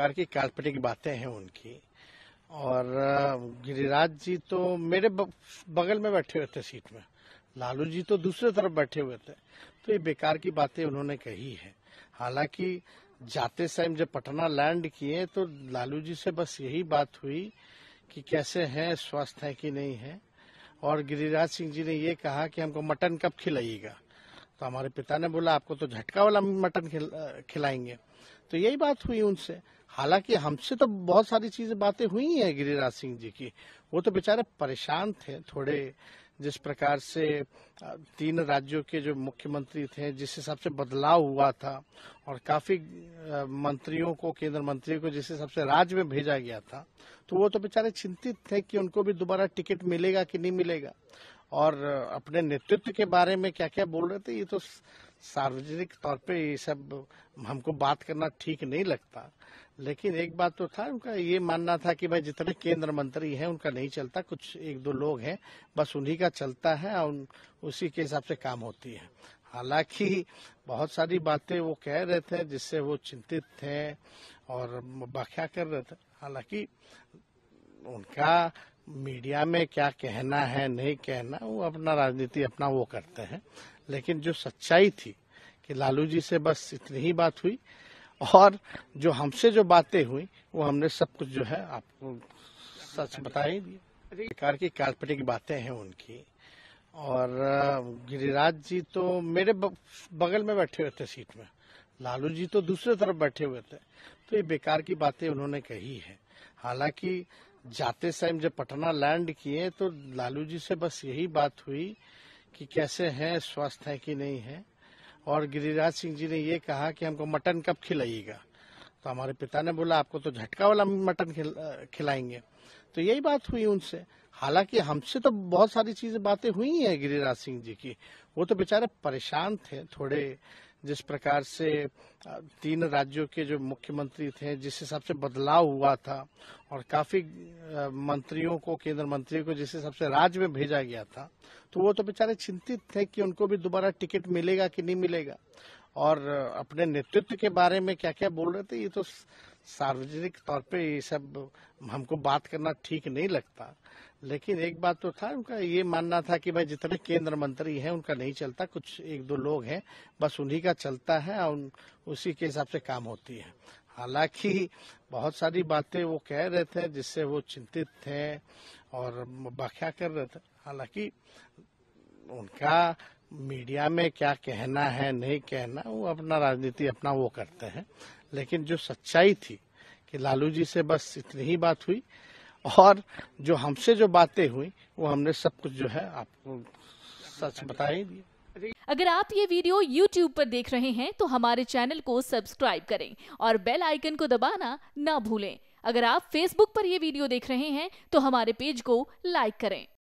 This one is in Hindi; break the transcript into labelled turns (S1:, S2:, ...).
S1: प्रकार की काल्पनिक बातें हैं उनकी और गिरिराज जी तो मेरे बगल में बैठे हुए थे सीट में लालू जी तो दूसरे तरफ बैठे हुए थे तो ये बेकार की बातें उन्होंने कही है हालांकि जाते समय जब पटना लैंड किए तो लालू जी से बस यही बात हुई कि कैसे हैं स्वस्थ हैं कि नहीं है और गिरिराज सिंह जी ने ये कहा कि हमको मटन कब खिलाइएगा तो हमारे पिता ने बोला आपको तो झटका वाला मटन खिल, खिलाएंगे तो यही बात हुई उनसे हालांकि हमसे तो बहुत सारी चीजें बातें हुई हैं गिरिराज सिंह जी की वो तो बेचारे परेशान थे थोड़े जिस प्रकार से तीन राज्यों के जो मुख्यमंत्री थे जिस हिसाब से बदलाव हुआ था और काफी मंत्रियों को केंद्र मंत्रियों को जिस हिसाब से राज्य में भेजा गया था तो वो तो बेचारे चिंतित थे कि उनको भी दोबारा टिकट मिलेगा कि नहीं मिलेगा और अपने नेतृत्व के बारे में क्या क्या बोल रहे थे ये तो सार्वजनिक तौर पे ये सब हमको बात करना ठीक नहीं लगता लेकिन एक बात तो था उनका ये मानना था कि भाई जितने केंद्र मंत्री हैं उनका नहीं चलता कुछ एक दो लोग हैं बस उन्हीं का चलता है और उसी के हिसाब से काम होती है हालांकि बहुत सारी बातें वो कह रहे थे जिससे वो चिंतित थे और व्याख्या कर रहे थे हालांकि उनका मीडिया में क्या कहना है नहीं कहना वो अपना राजनीति अपना वो करते हैं लेकिन जो सच्चाई थी कि लालू जी से बस इतनी ही बात हुई और जो हमसे जो बातें हुई वो हमने सब कुछ जो है आपको सच बता ही दिया सरकार की काल्पनिक बातें हैं उनकी और गिरिराज जी तो मेरे बगल में बैठे हुए थे सीट में लालू जी तो दूसरे तरफ बैठे हुए थे तो ये बेकार की बातें उन्होंने कही है हालांकि जाते समय जब पटना लैंड किए तो लालू जी से बस यही बात हुई कि कैसे हैं स्वस्थ हैं कि नहीं है और गिरिराज सिंह जी ने ये कहा कि हमको मटन कब खिलाइएगा तो हमारे पिता ने बोला आपको तो झटका वाला मटन खिलाएंगे तो यही बात हुई उनसे हालांकि हमसे तो बहुत सारी चीजें बातें हुई हैं गिरिराज सिंह जी की वो तो बेचारे परेशान थे थोड़े जिस प्रकार से तीन राज्यों के जो मुख्यमंत्री थे जिस हिसाब से बदलाव हुआ था और काफी मंत्रियों को केंद्र मंत्रियों को जिस हिसाब से राज्य में भेजा गया था तो वो तो बेचारे चिंतित थे कि उनको भी दोबारा टिकट मिलेगा कि नहीं मिलेगा और अपने नेतृत्व के बारे में क्या क्या बोल रहे थे ये तो सार्वजनिक तौर पे ये सब हमको बात करना ठीक नहीं लगता लेकिन एक बात तो था उनका ये मानना था कि भाई जितने केंद्र मंत्री हैं उनका नहीं चलता कुछ एक दो लोग हैं बस उन्हीं का चलता है और उसी के हिसाब से काम होती है हालांकि बहुत सारी बातें वो कह रहे थे जिससे वो चिंतित थे और व्याख्या कर रहे थे हालांकि उनका मीडिया में क्या कहना है नहीं कहना वो अपना राजनीति अपना वो करते हैं लेकिन जो सच्चाई थी कि लालू जी से बस इतनी ही बात हुई और जो हमसे जो बातें हुई वो हमने सब कुछ जो है आपको सच बता ही दिया अगर आप ये वीडियो YouTube पर देख रहे हैं तो हमारे चैनल को सब्सक्राइब करें और बेल आइकन को दबाना ना भूलें अगर आप Facebook पर ये वीडियो देख रहे हैं तो हमारे पेज को लाइक करें